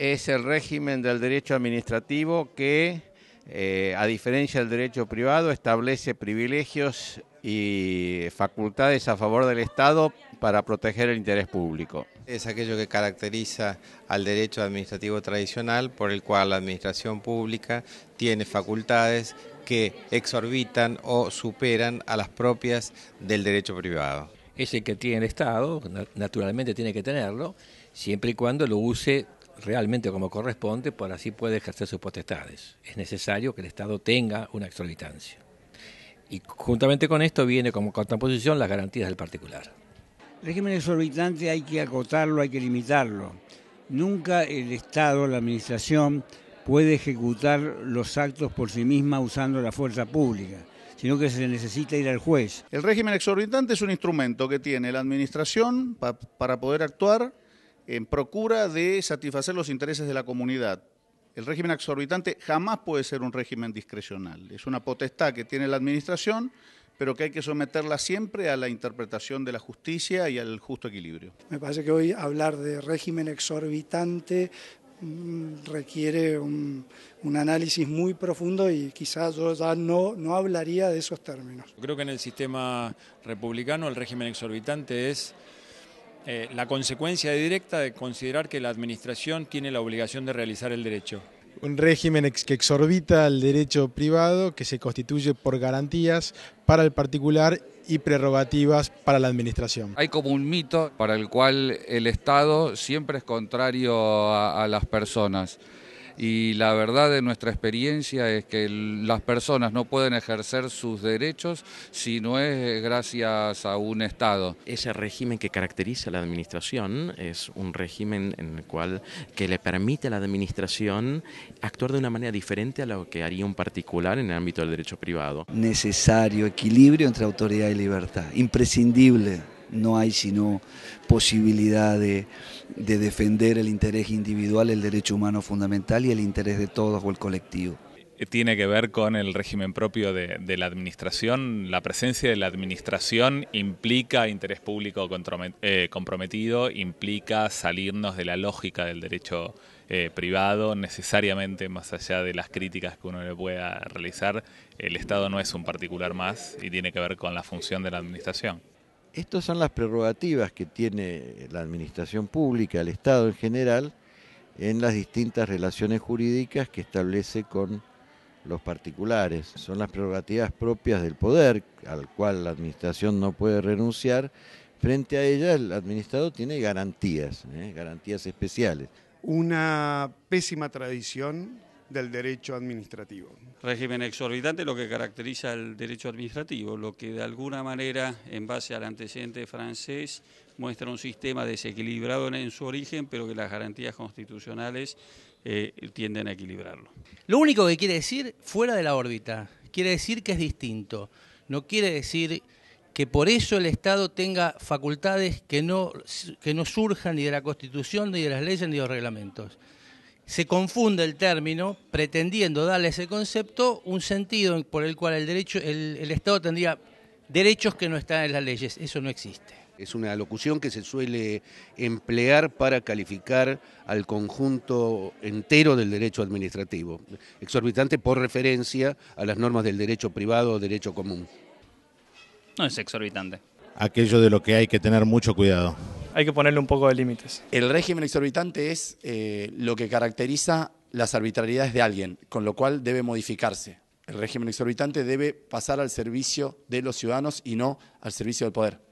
es el régimen del derecho administrativo que, eh, a diferencia del derecho privado, establece privilegios y facultades a favor del Estado para proteger el interés público. Es aquello que caracteriza al derecho administrativo tradicional, por el cual la administración pública tiene facultades que exorbitan o superan a las propias del derecho privado. Es el que tiene el Estado, naturalmente tiene que tenerlo, siempre y cuando lo use realmente como corresponde, por así puede ejercer sus potestades. Es necesario que el Estado tenga una exorbitancia. Y juntamente con esto viene como contraposición las garantías del particular. El régimen exorbitante hay que acotarlo, hay que limitarlo. Nunca el Estado, la Administración, puede ejecutar los actos por sí misma usando la fuerza pública sino que se necesita ir al juez. El régimen exorbitante es un instrumento que tiene la administración para poder actuar en procura de satisfacer los intereses de la comunidad. El régimen exorbitante jamás puede ser un régimen discrecional. Es una potestad que tiene la Administración, pero que hay que someterla siempre a la interpretación de la justicia y al justo equilibrio. Me parece que hoy hablar de régimen exorbitante mm, requiere un, análisis muy profundo y quizás yo ya no, no hablaría de esos términos. Creo que en el sistema republicano el régimen exorbitante es eh, la consecuencia directa de considerar que la administración tiene la obligación de realizar el derecho. Un régimen que exorbita el derecho privado que se constituye por garantías para el particular y prerrogativas para la administración. Hay como un mito para el cual el Estado siempre es contrario a las personas y la verdad de nuestra experiencia es que las personas no pueden ejercer sus derechos si no es eh, gracias a un Estado. Ese régimen que caracteriza a la administración es un régimen en el cual que le permite a la administración actuar de una manera diferente a lo que haría un particular en el ámbito del derecho privado. Necesario equilibrio entre autoridad y libertad, imprescindible no hay sino posibilidad de, defender el interés individual, el derecho humano fundamental y el interés de todos o el colectivo eh, tiene que ver con el régimen propio de, la administración. La presencia de la administración implica interés público eh, comprometido, implica salirnos de la lógica del derecho eh, privado, necesariamente más allá de las críticas que uno le pueda realizar, el Estado no es un particular más y tiene que ver con la función de la administración. Estas son las prerrogativas que tiene la administración pública, el Estado en general, en las distintas relaciones jurídicas que establece con los particulares. Son las prerrogativas propias del poder, al cual la administración no puede renunciar. Frente a ella, el administrador tiene garantías, ¿eh? garantías especiales. Una pésima tradición del derecho administrativo. Régimen exorbitante lo que caracteriza el derecho administrativo, lo que de alguna manera, en base al antecedente francés, muestra un sistema desequilibrado en su origen, pero que las garantías constitucionales eh, tienden a equilibrarlo. Lo único que quiere decir fuera de la órbita, quiere decir que es distinto, no quiere decir que por eso el Estado tenga facultades que que no surjan ni de la Constitución, ni de las leyes, ni de los reglamentos se confunde el término, pretendiendo darle ese concepto un sentido por el cual el, derecho, el, el Estado tendría derechos que no están en las leyes. Eso no existe. Es una locución que se suele emplear para calificar al conjunto entero del derecho administrativo, exorbitante por referencia a las normas del derecho privado o derecho común. No es exorbitante. Aquello de lo que hay que tener mucho cuidado hay que ponerle un poco de límites. El régimen exorbitante es eh, lo que caracteriza las arbitrariedades de alguien, con lo cual debe modificarse. El régimen exorbitante debe pasar al servicio de los ciudadanos y no al servicio del poder.